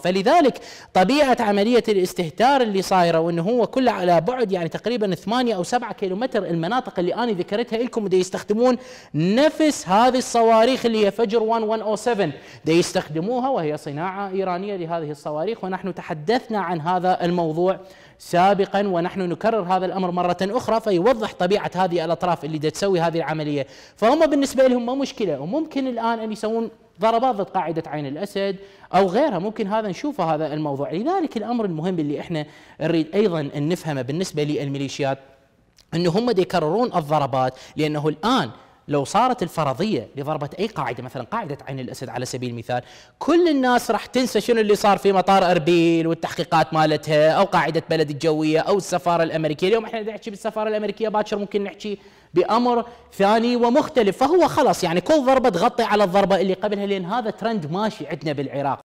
فلذلك طبيعة عملية الاستهتار اللي صايرة وانه هو كله على بعد يعني تقريبا 8 او 7 كيلومتر المناطق اللي انا ذكرتها لكم دي يستخدمون نفس هذه الصواريخ اللي هي فجر 1107 دي يستخدموها وهي صناعة ايرانية لهذه الصواريخ ونحن تحدثنا عن هذا الموضوع سابقا ونحن نكرر هذا الامر مرة اخرى فيوضح طبيعة هذه الاطراف اللي تسوي هذه العملية فهم بالنسبة لهم ما مشكلة وممكن الان ان يسوون ضربات ضد قاعده عين الاسد او غيرها ممكن هذا نشوفه هذا الموضوع لذلك الامر المهم اللي احنا نريد ايضا أن نفهمه بالنسبه للميليشيات انه هم يكررون الضربات لانه الان لو صارت الفرضيه لضربه اي قاعده مثلا قاعده عين الاسد على سبيل المثال كل الناس راح تنسى شنو اللي صار في مطار اربيل والتحقيقات مالتها او قاعده بلد الجويه او السفاره الامريكيه اليوم احنا نحكي بالسفاره الامريكيه باكر ممكن نحكي بامر ثاني ومختلف فهو خلاص يعني كل ضربه تغطي على الضربه اللي قبلها لان هذا ترند ماشي عندنا بالعراق